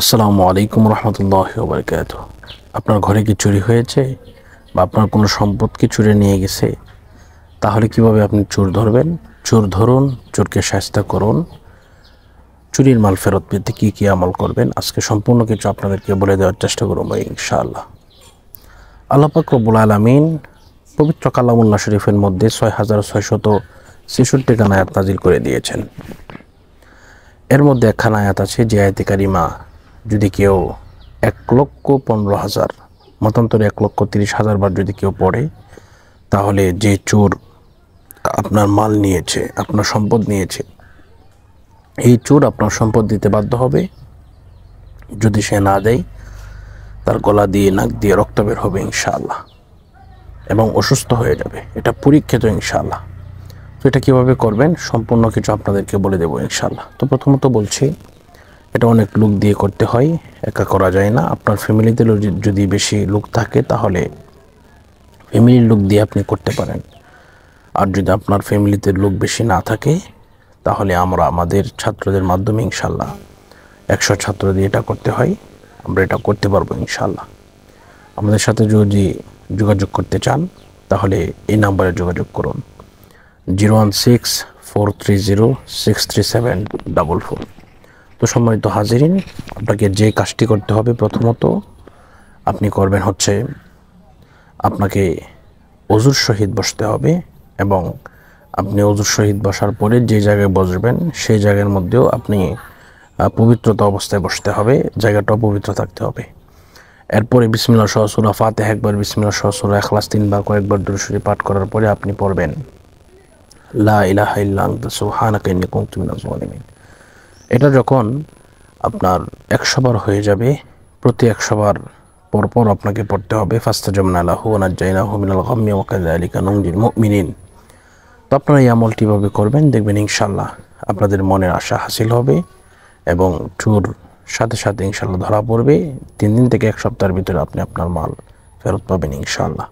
আসসালামু আলাইকুম রহমতুল্লাহ বরকাত আপনার ঘরে কি চুরি হয়েছে বা আপনার কোনো সম্পদ কি নিয়ে গেছে তাহলে কিভাবে আপনি চোর ধরবেন চোর ধরুন চোরকে সাস্তা করুন চুরির মাল ফেরত পেতে কী কী আমল করবেন আজকে সম্পূর্ণ কিছু আপনাদেরকে বলে দেওয়ার চেষ্টা করবো ইনশাআল্লাহ আল্লাপাক রবুল আলমিন পবিত্র কালামুল্লাহ শরীফের মধ্যে ছয় হাজার ছয়শত ছেষট্টি খান আয়াত নাজিল করে দিয়েছেন এর মধ্যে একখান আয়াত আছে যে আয়াতে যদি কেউ এক লক্ষ পনেরো হাজার মতান্তরে এক লক্ষ তিরিশ হাজার বার যদি কেউ পড়ে তাহলে যে চোর আপনার মাল নিয়েছে আপনার সম্পদ নিয়েছে এই চোর আপনার সম্পদ দিতে বাধ্য হবে যদি সে না দেয় তার গলা দিয়ে নাক দিয়ে রক্ত বের হবে ইনশাআল্লাহ এবং অসুস্থ হয়ে যাবে এটা পরীক্ষিত ইনশাল্লাহ তো এটা কীভাবে করবেন সম্পূর্ণ কিছু আপনাদেরকে বলে দেবো ইনশাআল্লাহ তো প্রথমত বলছি এটা অনেক লোক দিয়ে করতে হয় একা করা যায় না আপনার ফ্যামিলিতে যদি বেশি লোক থাকে তাহলে ফ্যামিলির লোক দিয়ে আপনি করতে পারেন আর যদি আপনার ফ্যামিলিতে লোক বেশি না থাকে তাহলে আমরা আমাদের ছাত্রদের মাধ্যমে ইনশাল্লাহ একশো ছাত্র দিয়ে এটা করতে হয় আমরা এটা করতে পারবো ইনশাল্লাহ আমাদের সাথে যদি যোগাযোগ করতে চান তাহলে এই নাম্বারে যোগাযোগ করুন zero one six four three zero six three seven double four তো সম্মানিত হাজিরিন আপনাকে যে কাজটি করতে হবে প্রথমত আপনি করবেন হচ্ছে আপনাকে অজুর শহীদ বসতে হবে এবং আপনি অজুর শহীদ বসার পরে যে জায়গায় বসবেন সেই জায়গার মধ্যেও আপনি পবিত্রতা অবস্থায় বসতে হবে জায়গাটাও পবিত্র থাকতে হবে এরপরে বিসমিল্লা সহসুরা ফাতেহ একবার বিসমিল্লা সহসুরা এখলাস তিনবার কয়েকবার দুরুসুরি পাঠ করার পরে আপনি পড়বেন লা ইলাহা ইল্লা আনতা সুবহানাকা ইন্নী কুনতু মিনাজ জালিমিন এটা যখন আপনার একশো বার হয়ে যাবে প্রতি একশো বার পরপর আপনাকে পড়তে হবে ফাস্তা জমনা আলাহু আনাজ্জাইনাহু মিনাল গাম্মি আলিকা নংজিল মুমিনিন তো আপনারা এই আমলটি করবেন দেখবেন ইনশাল্লাহ আপনাদের মনের আশা হাসিল হবে এবং ট্যুর সাথে সাথে ইনশাল্লাহ ধরা পড়বে তিন দিন থেকে এক সপ্তাহের ভিতরে আপনি আপনার মাল ফেরত পাবেন ইনশাল্লাহ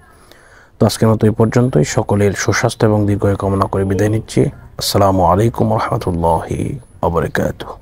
তো আজকের মতো এই পর্যন্তই সকলের সুস্বাস্থ্য এবং দীর্ঘ কামনা করে বিদায় নিচ্ছি আসসালামু আলাইকুম রহমতুল্লাহি وبركاته